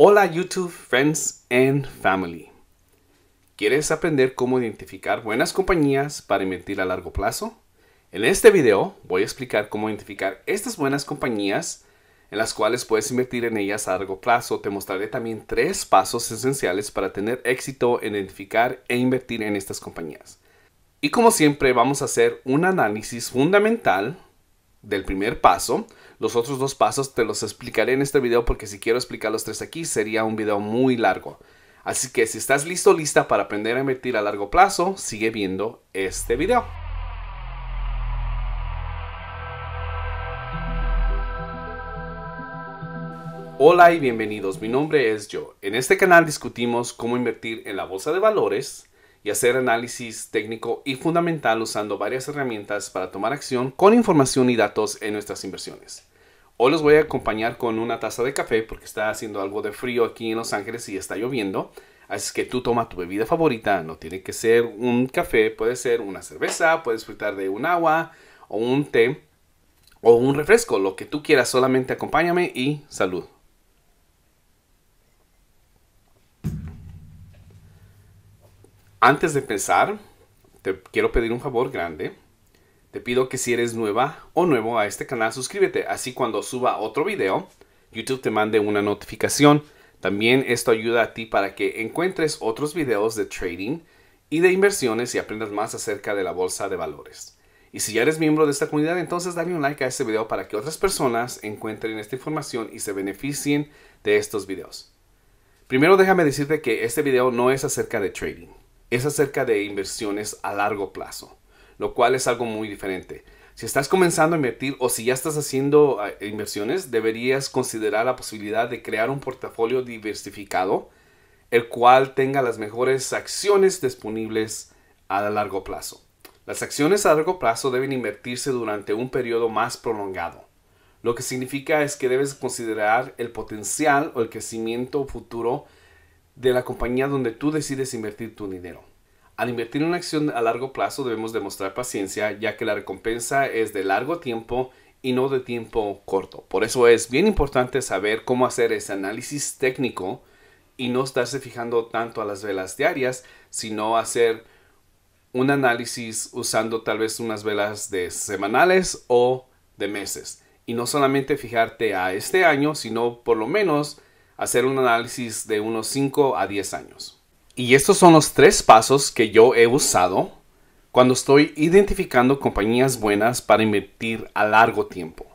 Hola YouTube, friends and family. ¿Quieres aprender cómo identificar buenas compañías para invertir a largo plazo? En este video voy a explicar cómo identificar estas buenas compañías en las cuales puedes invertir en ellas a largo plazo. Te mostraré también tres pasos esenciales para tener éxito en identificar e invertir en estas compañías. Y como siempre vamos a hacer un análisis fundamental del primer paso, los otros dos pasos te los explicaré en este video porque si quiero explicar los tres aquí sería un video muy largo. Así que si estás listo lista para aprender a invertir a largo plazo, sigue viendo este video. Hola y bienvenidos, mi nombre es yo. En este canal discutimos cómo invertir en la bolsa de valores y hacer análisis técnico y fundamental usando varias herramientas para tomar acción con información y datos en nuestras inversiones. Hoy los voy a acompañar con una taza de café porque está haciendo algo de frío aquí en Los Ángeles y está lloviendo. Así que tú toma tu bebida favorita, no tiene que ser un café, puede ser una cerveza, puedes disfrutar de un agua o un té o un refresco, lo que tú quieras, solamente acompáñame y salud. Antes de empezar, te quiero pedir un favor grande te pido que si eres nueva o nuevo a este canal, suscríbete. Así cuando suba otro video, YouTube te mande una notificación. También esto ayuda a ti para que encuentres otros videos de trading y de inversiones y aprendas más acerca de la bolsa de valores. Y si ya eres miembro de esta comunidad, entonces dale un like a este video para que otras personas encuentren esta información y se beneficien de estos videos. Primero déjame decirte que este video no es acerca de trading, es acerca de inversiones a largo plazo lo cual es algo muy diferente. Si estás comenzando a invertir o si ya estás haciendo ah, inversiones, deberías considerar la posibilidad de crear un portafolio diversificado, el cual tenga las mejores acciones disponibles a largo plazo. Las acciones a largo plazo deben invertirse durante un periodo más prolongado, lo que significa es que debes considerar el potencial o el crecimiento futuro de la compañía donde tú decides invertir tu dinero. Al invertir en una acción a largo plazo debemos demostrar paciencia, ya que la recompensa es de largo tiempo y no de tiempo corto. Por eso es bien importante saber cómo hacer ese análisis técnico y no estarse fijando tanto a las velas diarias, sino hacer un análisis usando tal vez unas velas de semanales o de meses. Y no solamente fijarte a este año, sino por lo menos hacer un análisis de unos 5 a 10 años. Y estos son los tres pasos que yo he usado cuando estoy identificando compañías buenas para invertir a largo tiempo.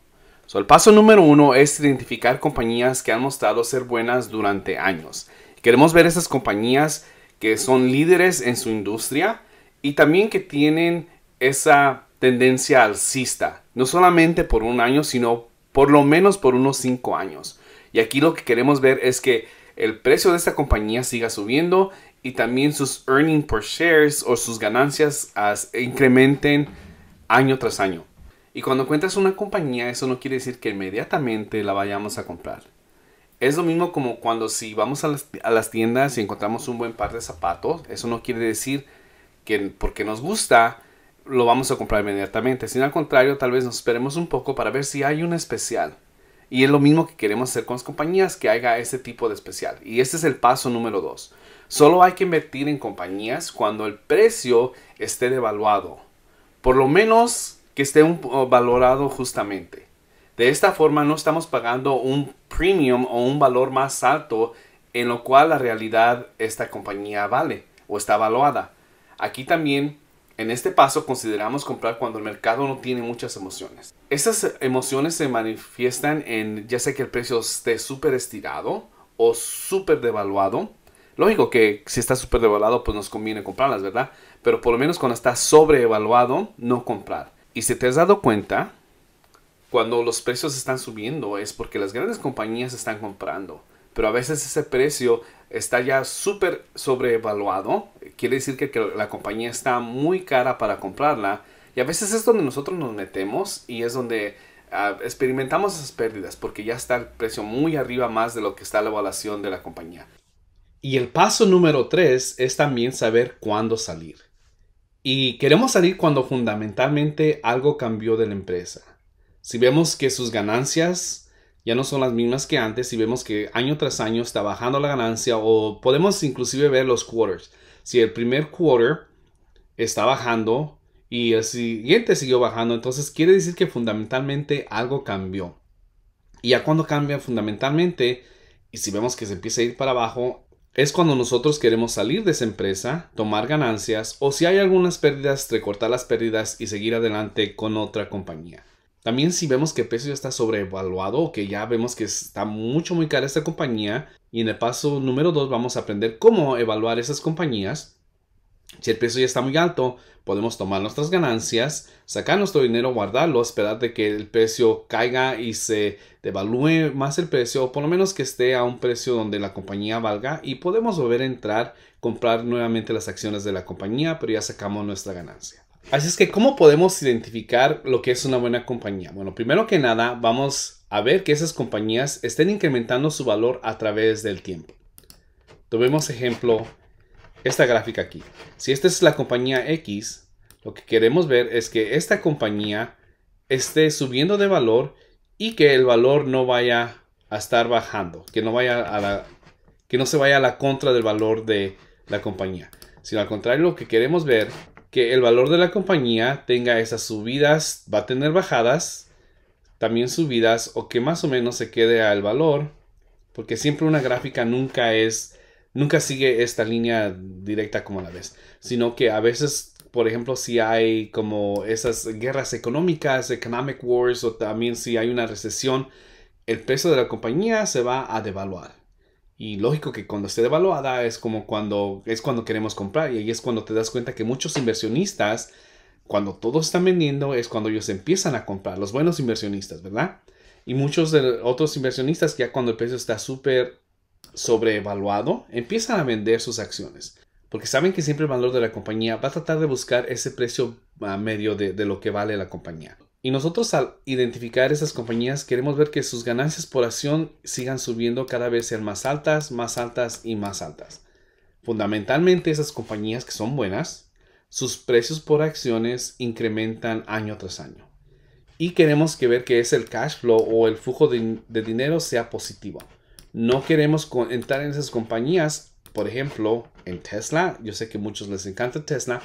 el paso número uno es identificar compañías que han mostrado ser buenas durante años. Queremos ver esas compañías que son líderes en su industria y también que tienen esa tendencia alcista, no solamente por un año, sino por lo menos por unos cinco años. Y aquí lo que queremos ver es que el precio de esta compañía siga subiendo y también sus earnings per shares o sus ganancias e incrementen año tras año. Y cuando cuentas una compañía, eso no quiere decir que inmediatamente la vayamos a comprar. Es lo mismo como cuando si vamos a las, a las tiendas y encontramos un buen par de zapatos, eso no quiere decir que porque nos gusta lo vamos a comprar inmediatamente, sino al contrario, tal vez nos esperemos un poco para ver si hay un especial. Y es lo mismo que queremos hacer con las compañías, que haga ese tipo de especial. Y este es el paso número dos. Solo hay que invertir en compañías cuando el precio esté devaluado, por lo menos que esté valorado justamente. De esta forma no estamos pagando un premium o un valor más alto en lo cual la realidad esta compañía vale o está valuada. Aquí también en este paso consideramos comprar cuando el mercado no tiene muchas emociones. Esas emociones se manifiestan en ya sea que el precio esté súper estirado o súper devaluado Lógico que si está súper devaluado, pues nos conviene comprarlas, ¿verdad? Pero por lo menos cuando está sobrevaluado, no comprar. Y si te has dado cuenta, cuando los precios están subiendo es porque las grandes compañías están comprando. Pero a veces ese precio está ya súper sobrevaluado. Quiere decir que, la compañía está muy cara para comprarla. Y a veces es donde nosotros nos metemos y es donde ah, experimentamos esas pérdidas porque ya está el precio muy arriba más de lo que está la evaluación de la compañía. Y el paso número tres es también saber cuándo salir. Y queremos salir cuando fundamentalmente algo cambió de la empresa. Si vemos que sus ganancias ya no son las mismas que antes, si vemos que año tras año está bajando la ganancia o podemos inclusive ver los quarters. Si el primer quarter está bajando y el siguiente siguió bajando, entonces quiere decir que fundamentalmente algo cambió. Y ya cuando cambia fundamentalmente, y si vemos que se empieza a ir para abajo, es cuando nosotros queremos salir de esa empresa, tomar ganancias o si hay algunas pérdidas, recortar las pérdidas y seguir adelante con otra compañía. También si vemos que peso ya está sobrevaluado o que ya vemos que está mucho muy cara esta compañía y en el paso número 2 vamos a aprender cómo evaluar esas compañías si el precio ya está muy alto, podemos tomar nuestras ganancias, sacar nuestro dinero, guardarlo, esperar de que el precio caiga y se devalúe más el precio, o por lo menos que esté a un precio donde la compañía valga y podemos volver a entrar, comprar nuevamente las acciones de la compañía, pero ya sacamos nuestra ganancia. Así es que, ¿cómo podemos identificar lo que es una buena compañía? Bueno, primero que nada, vamos a ver que esas compañías estén incrementando su valor a través del tiempo. Tomemos ejemplo esta gráfica aquí. Si esta es la compañía X, lo que queremos ver es que esta compañía esté subiendo de valor y que el valor no vaya a estar bajando, que no vaya a la que no se vaya a la contra del valor de la compañía, sino al contrario lo que queremos ver que el valor de la compañía tenga esas subidas, va a tener bajadas, también subidas o que más o menos se quede al valor, porque siempre una gráfica nunca es nunca sigue esta línea directa como la ves, sino que a veces, por ejemplo, si hay como esas guerras económicas, economic wars, o también si hay una recesión, el precio de la compañía se va a devaluar. Y lógico que cuando esté devaluada es como cuando es cuando queremos comprar y ahí es cuando te das cuenta que muchos inversionistas cuando todos están vendiendo es cuando ellos empiezan a comprar, los buenos inversionistas, ¿verdad? Y muchos de otros inversionistas ya cuando el precio está súper sobrevaluado, empiezan a vender sus acciones, porque saben que siempre el valor de la compañía va a tratar de buscar ese precio a ah, medio de, lo que vale la compañía. Y nosotros al identificar esas compañías queremos ver que sus ganancias por acción sigan subiendo cada vez ser más altas, más altas y más altas. Fundamentalmente esas compañías que son buenas, sus precios por acciones incrementan año tras año. Y queremos que ver que es el cash flow o el flujo de dinero sea positivo. No queremos entrar en esas compañías. Por ejemplo, en Tesla. Yo sé que a muchos les encanta Tesla,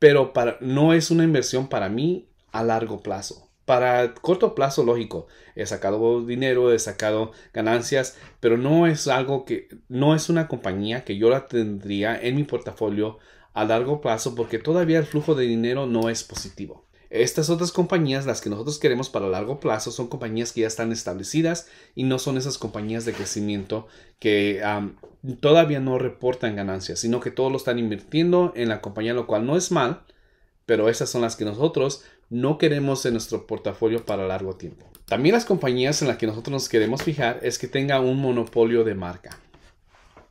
pero para, no es una inversión para mí a largo plazo. Para corto plazo, lógico, he sacado dinero, he sacado ganancias, pero no es algo que, no es una compañía que yo la tendría en mi portafolio a largo plazo porque todavía el flujo de dinero no es positivo. Estas otras compañías, las que nosotros queremos para largo plazo, son compañías que ya están establecidas y no son esas compañías de crecimiento que todavía no reportan ganancias, sino que todos lo están invirtiendo en la compañía, lo cual no es mal, pero esas son las que nosotros no queremos en nuestro portafolio para largo tiempo. También las compañías en las que nosotros nos queremos fijar es que tenga un monopolio de marca.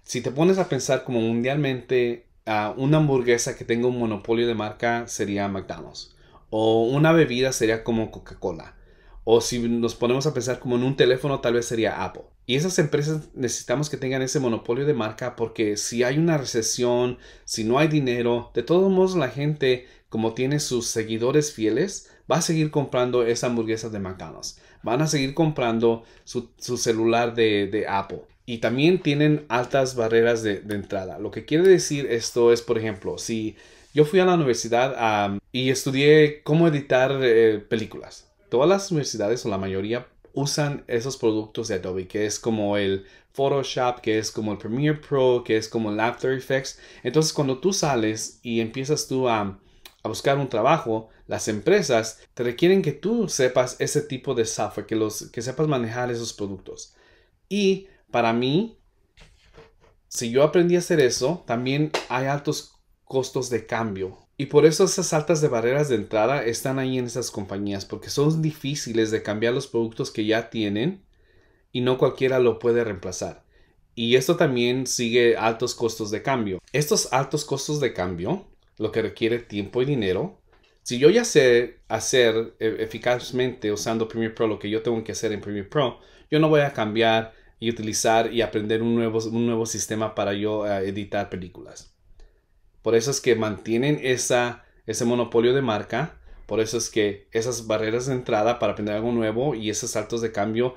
Si te pones a pensar como mundialmente, ah, una hamburguesa que tenga un monopolio de marca sería McDonald's. O una bebida sería como Coca-Cola. O si nos ponemos a pensar como en un teléfono, tal vez sería Apple. Y esas empresas necesitamos que tengan ese monopolio de marca porque si hay una recesión, si no hay dinero, de todos modos la gente, como tiene sus seguidores fieles, va a seguir comprando esa hamburguesa de McDonald's. Van a seguir comprando su, celular de, Apple. Y también tienen altas barreras de entrada. Lo que quiere decir esto es, por ejemplo, si yo fui a la universidad y estudié cómo editar eh, películas. Todas las universidades o la mayoría usan esos productos de Adobe, que es como el Photoshop, que es como el Premiere Pro, que es como el After Effects. Entonces cuando tú sales y empiezas tú a, buscar un trabajo, las empresas te requieren que tú sepas ese tipo de software, que, los, que sepas manejar esos productos. Y para mí, si yo aprendí a hacer eso, también hay altos costos de cambio. Y por eso esas altas de barreras de entrada están ahí en esas compañías, porque son difíciles de cambiar los productos que ya tienen y no cualquiera lo puede reemplazar. Y esto también sigue altos costos de cambio. Estos altos costos de cambio, lo que requiere tiempo y dinero, si yo ya sé hacer eh, eficazmente usando Premiere Pro lo que yo tengo que hacer en Premiere Pro, yo no voy a cambiar y utilizar y aprender un nuevo, un nuevo sistema para yo eh, editar películas. Por eso es que mantienen ese monopolio de marca. Por eso es que esas barreras de entrada para aprender algo nuevo y esos saltos de cambio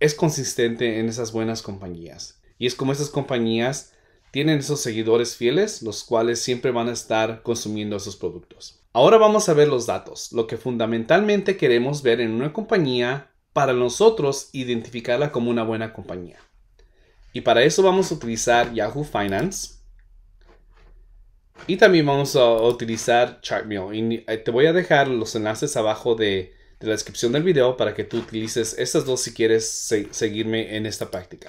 es consistente en esas buenas compañías. Y es como esas compañías tienen esos seguidores fieles, los cuales siempre van a estar consumiendo esos productos. Ahora vamos a ver los datos, lo que fundamentalmente queremos ver en una compañía para nosotros identificarla como una buena compañía. Y para eso vamos a utilizar Yahoo Finance y también vamos a utilizar Chartmeal. Y eh, te voy a dejar los enlaces abajo de, de la descripción del video para que tú utilices estas dos si quieres seguirme en esta práctica.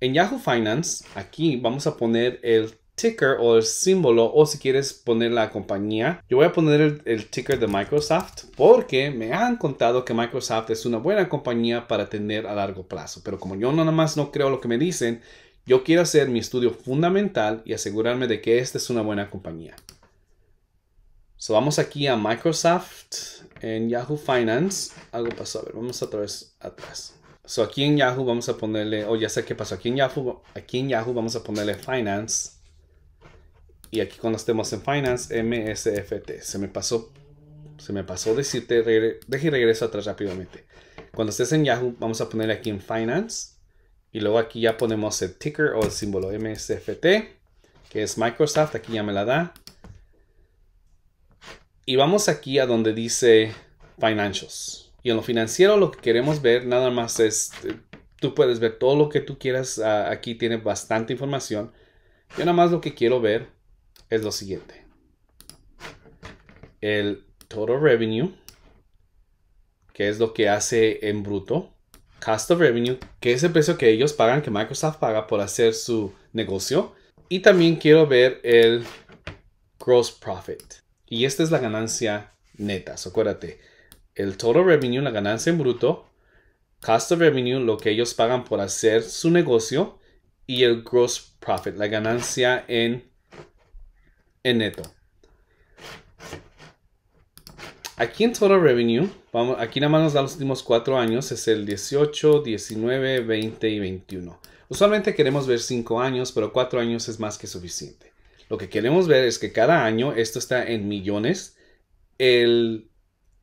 En Yahoo Finance, aquí vamos a poner el ticker o el símbolo o si quieres poner la compañía. Yo voy a poner el, el, ticker de Microsoft porque me han contado que Microsoft es una buena compañía para tener a largo plazo. Pero como yo nada más no creo lo que me dicen, yo quiero hacer mi estudio fundamental y asegurarme de que esta es una buena compañía. So, vamos aquí a Microsoft en Yahoo Finance. Algo pasó. A ver, vamos otra vez atrás. So, aquí en Yahoo vamos a ponerle, oh, ya sé qué pasó. Aquí en Yahoo, aquí en Yahoo vamos a ponerle Finance. Y aquí cuando estemos en Finance, MSFT. Se me pasó, se me pasó decirte, deje regreso atrás rápidamente. Cuando estés en Yahoo, vamos a ponerle aquí en Finance y luego aquí ya ponemos el ticker o el símbolo MSFT, que es Microsoft, aquí ya me la da. Y vamos aquí a donde dice Financials. Y en lo financiero lo que queremos ver nada más es, eh, tú puedes ver todo lo que tú quieras, ah, aquí tiene bastante información. Yo nada más lo que quiero ver es lo siguiente. El total revenue, que es lo que hace en bruto cost of revenue, que es el precio que ellos pagan, que Microsoft paga por hacer su negocio. Y también quiero ver el gross profit. Y esta es la ganancia neta, acuérdate. El total revenue, la ganancia en bruto, cost of revenue, lo que ellos pagan por hacer su negocio, y el gross profit, la ganancia en, en neto. Aquí en Total Revenue, vamos, aquí nada más nos da los últimos cuatro años, es el 18, 19, 20 y 21. Usualmente queremos ver cinco años, pero cuatro años es más que suficiente. Lo que queremos ver es que cada año, esto está en millones, el,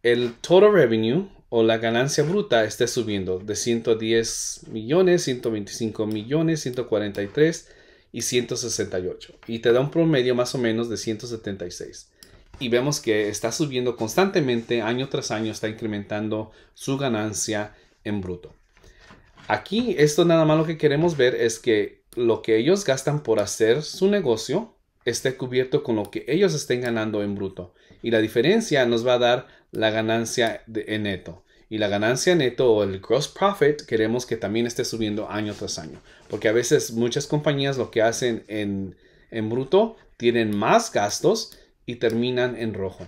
el total revenue o la ganancia bruta esté subiendo de 110 millones, 125 millones, 143 y 168. Y te da un promedio más o menos de 176 y vemos que está subiendo constantemente, año tras año, está incrementando su ganancia en bruto. Aquí esto nada más lo que queremos ver es que lo que ellos gastan por hacer su negocio esté cubierto con lo que ellos estén ganando en bruto. Y la diferencia nos va a dar la ganancia en neto. Y la ganancia neto o el gross profit queremos que también esté subiendo año tras año. Porque a veces muchas compañías lo que hacen en, en bruto tienen más gastos y terminan en rojo.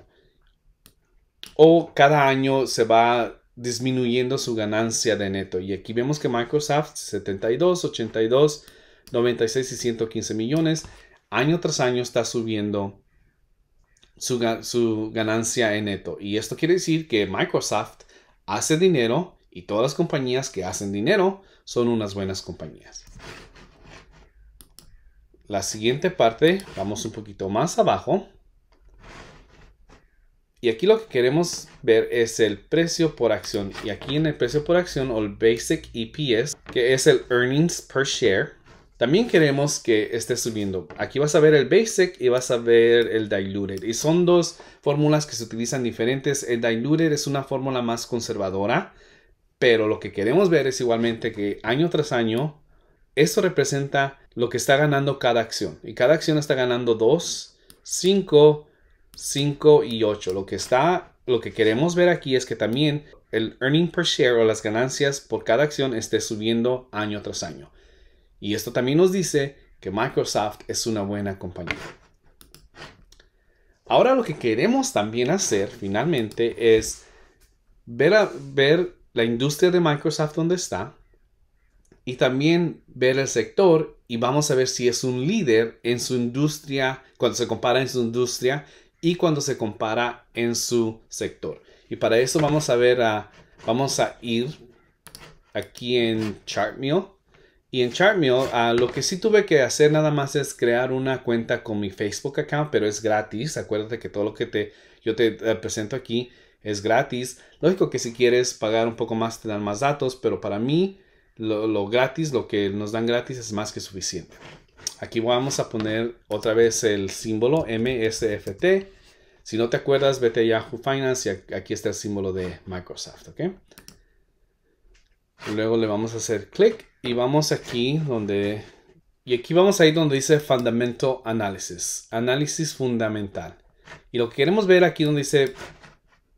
O cada año se va disminuyendo su ganancia de neto. Y aquí vemos que Microsoft 72, 82, 96 y 115 millones año tras año está subiendo su, su, ganancia en neto. Y esto quiere decir que Microsoft hace dinero y todas las compañías que hacen dinero son unas buenas compañías. La siguiente parte, vamos un poquito más abajo. Y aquí lo que queremos ver es el precio por acción. Y aquí en el precio por acción o el Basic EPS, que es el Earnings Per Share. También queremos que esté subiendo. Aquí vas a ver el Basic y vas a ver el Diluted. Y son dos fórmulas que se utilizan diferentes. El Diluted es una fórmula más conservadora. Pero lo que queremos ver es igualmente que año tras año, esto representa lo que está ganando cada acción. Y cada acción está ganando 2, 5, 5 y 8. Lo que está, lo que queremos ver aquí es que también el earning per share o las ganancias por cada acción esté subiendo año tras año. Y esto también nos dice que Microsoft es una buena compañía. Ahora lo que queremos también hacer finalmente es ver, ver la industria de Microsoft donde está y también ver el sector y vamos a ver si es un líder en su industria, cuando se compara en su industria y cuando se compara en su sector. Y para eso vamos a ver a, vamos a ir aquí en Chartmill. Y en Chartmill ah, lo que sí tuve que hacer nada más es crear una cuenta con mi Facebook account, pero es gratis. Acuérdate que todo lo que te, yo te eh, presento aquí es gratis. Lógico que si quieres pagar un poco más te dan más datos, pero para mí lo gratis, lo que nos dan gratis es más que suficiente. Aquí vamos a poner otra vez el símbolo MSFT. Si no te acuerdas, vete a Yahoo Finance y aquí está el símbolo de Microsoft. ¿ok? Luego le vamos a hacer clic y vamos aquí donde... Y aquí vamos a ir donde dice Fundamental Analysis. Análisis fundamental. Y lo que queremos ver aquí donde dice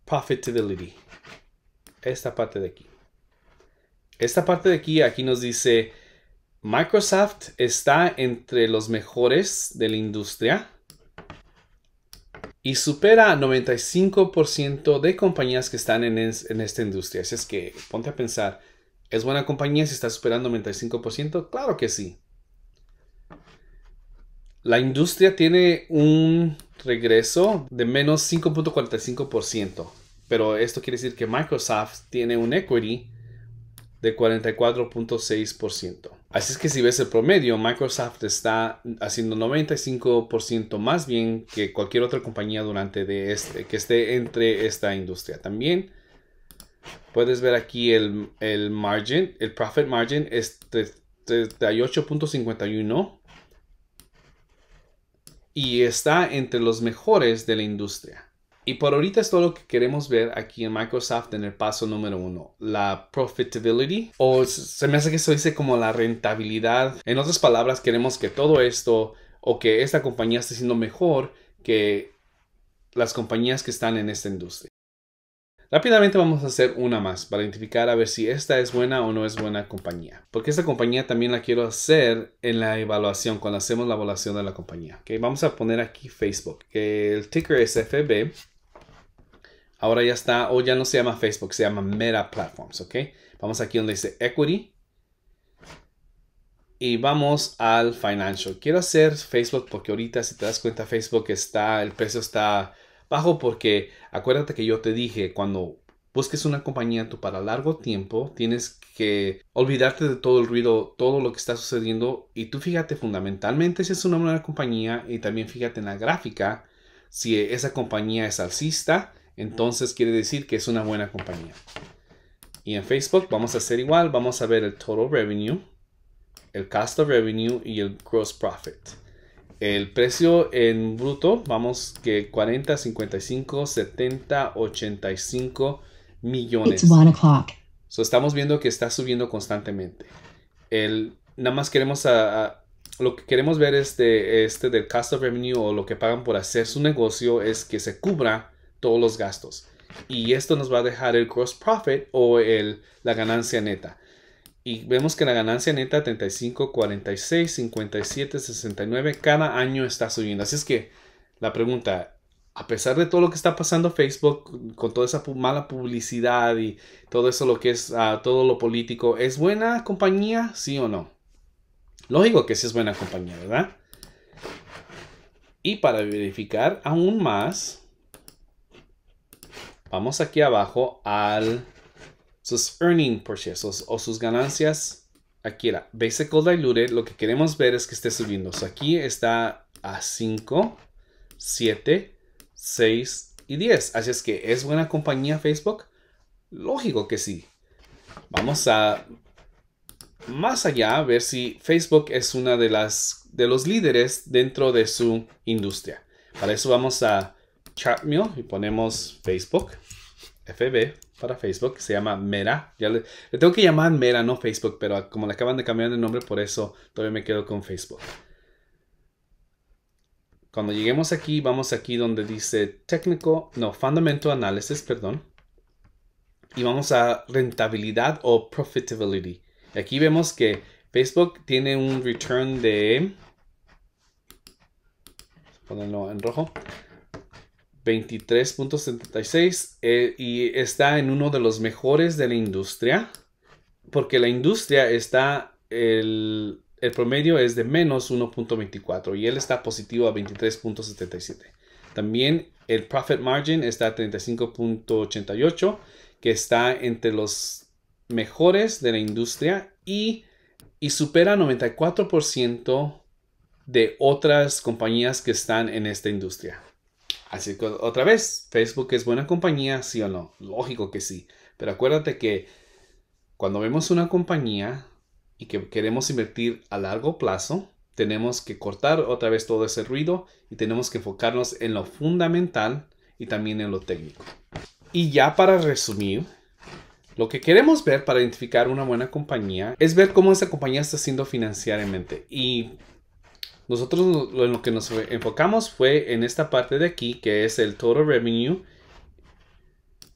Profitability. Esta parte de aquí. Esta parte de aquí, aquí nos dice Microsoft está entre los mejores de la industria y supera 95% de compañías que están en, esta industria. Así es que ponte a pensar, ¿es buena compañía si está superando 95%? Claro que sí. La industria tiene un regreso de menos 5.45%, pero esto quiere decir que Microsoft tiene un equity de 44.6%. Así es que si ves el promedio, Microsoft está haciendo 95% más bien que cualquier otra compañía durante de este, que esté entre esta industria. También puedes ver aquí el, el margin, el profit margin es 38.51 y está entre los mejores de la industria. Y por ahorita es todo lo que queremos ver aquí en Microsoft en el paso número uno, la profitability, o se me hace que eso dice como la rentabilidad. En otras palabras, queremos que todo esto o que esta compañía esté siendo mejor que las compañías que están en esta industria. Rápidamente vamos a hacer una más para identificar a ver si esta es buena o no es buena compañía. Porque esta compañía también la quiero hacer en la evaluación, cuando hacemos la evaluación de la compañía. vamos a poner aquí Facebook, que el ticker es FB. Ahora ya está, o ya no se llama Facebook, se llama Meta Platforms, ¿ok? Vamos aquí donde dice Equity. Y vamos al Financial. Quiero hacer Facebook porque ahorita, si te das cuenta, Facebook está, el precio está bajo porque acuérdate que yo te dije, cuando busques una compañía tú para largo tiempo, tienes que olvidarte de todo el ruido, todo lo que está sucediendo y tú fíjate fundamentalmente si es una buena compañía y también fíjate en la gráfica si esa compañía es alcista entonces quiere decir que es una buena compañía. Y en Facebook vamos a hacer igual, vamos a ver el total revenue, el cost of revenue y el gross profit. El precio en bruto, vamos que 40, 55, 70, 85 millones. so estamos viendo que está subiendo constantemente. El, nada más queremos lo que queremos ver este, este del cost of revenue o lo que pagan por hacer su negocio es que se cubra todos los gastos. Y esto nos va a dejar el gross profit o el, la ganancia neta. Y vemos que la ganancia neta 35, 46, 57, 69 cada año está subiendo. Así es que la pregunta, a pesar de todo lo que está pasando Facebook con toda esa mala publicidad y todo eso lo que es ah, todo lo político, ¿es buena compañía? Sí o no. Lógico que sí es buena compañía, ¿verdad? Y para verificar aún más, Vamos aquí abajo a sus earning por o sus ganancias. Aquí era basic gold diluted. Lo que queremos ver es que esté subiendo. aquí está a 5, 7, 6 y 10. Así es que, ¿es buena compañía Facebook? Lógico que sí. Vamos a más allá a ver si Facebook es una de las de los líderes dentro de su industria. Para eso vamos a chatmill y ponemos Facebook. FB para Facebook, se llama Mera. Ya le, tengo que llamar Mera, no Facebook, pero como le acaban de cambiar de nombre, por eso todavía me quedo con Facebook. Cuando lleguemos aquí, vamos aquí donde dice técnico, no, fundamental Analysis, perdón. Y vamos a rentabilidad o profitability. Y aquí vemos que Facebook tiene un return de... Ponerlo en rojo. 23.76 eh, y está en uno de los mejores de la industria porque la industria está el, el promedio es de menos 1.24 y él está positivo a 23.77 también el profit margin está a 35.88 que está entre los mejores de la industria y, y supera 94% de otras compañías que están en esta industria Así que otra vez, Facebook es buena compañía, sí o no. Lógico que sí. Pero acuérdate que cuando vemos una compañía y que queremos invertir a largo plazo, tenemos que cortar otra vez todo ese ruido y tenemos que enfocarnos en lo fundamental y también en lo técnico. Y ya para resumir, lo que queremos ver para identificar una buena compañía es ver cómo esa compañía está siendo financieramente. Y nosotros en lo que nos enfocamos fue en esta parte de aquí, que es el total revenue,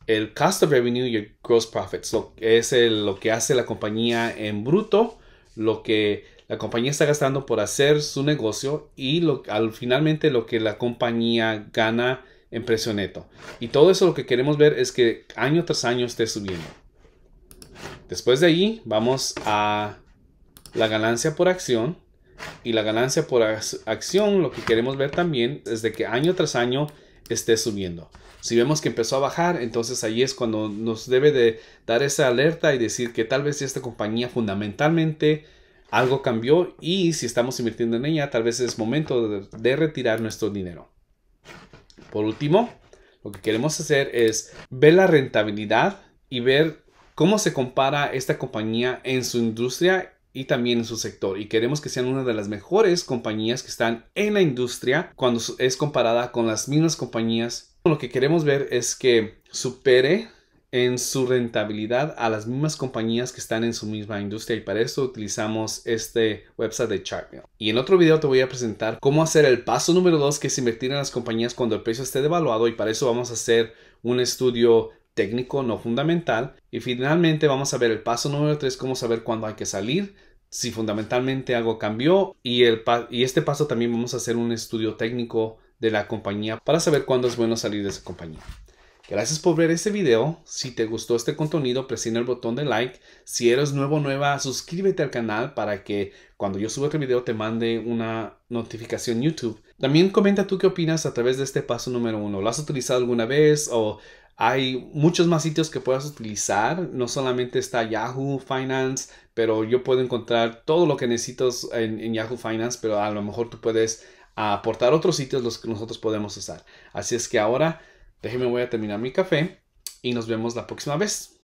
el cost of revenue y el gross profits. es lo que hace la compañía en bruto, lo que la compañía está gastando por hacer su negocio y al, finalmente lo que la compañía gana en precio neto. Y todo eso lo que queremos ver es que año tras año esté subiendo. Después de ahí vamos a la ganancia por acción. Y la ganancia por acción, lo que queremos ver también es de que año tras año esté subiendo. Si vemos que empezó a bajar, entonces ahí es cuando nos debe de dar esa alerta y decir que tal vez esta compañía fundamentalmente algo cambió y si estamos invirtiendo en ella, tal vez es momento de, de retirar nuestro dinero. Por último, lo que queremos hacer es ver la rentabilidad y ver cómo se compara esta compañía en su industria y también en su sector y queremos que sean una de las mejores compañías que están en la industria cuando es comparada con las mismas compañías. Lo que queremos ver es que supere en su rentabilidad a las mismas compañías que están en su misma industria y para eso utilizamos este website de ChartMail. Y en otro video te voy a presentar cómo hacer el paso número dos, que es invertir en las compañías cuando el precio esté devaluado y para eso vamos a hacer un estudio técnico no fundamental. Y finalmente vamos a ver el paso número 3, cómo saber cuándo hay que salir, si fundamentalmente algo cambió. Y, el y este paso también vamos a hacer un estudio técnico de la compañía para saber cuándo es bueno salir de esa compañía. Gracias por ver este video. Si te gustó este contenido, presiona el botón de like. Si eres nuevo o nueva, suscríbete al canal para que cuando yo suba otro video te mande una notificación YouTube. También comenta tú qué opinas a través de este paso número uno. ¿Lo has utilizado alguna vez o hay muchos más sitios que puedas utilizar, no solamente está Yahoo Finance, pero yo puedo encontrar todo lo que necesito en, en Yahoo Finance, pero a lo mejor tú puedes aportar otros sitios los que nosotros podemos usar. Así es que ahora, déjeme voy a terminar mi café y nos vemos la próxima vez.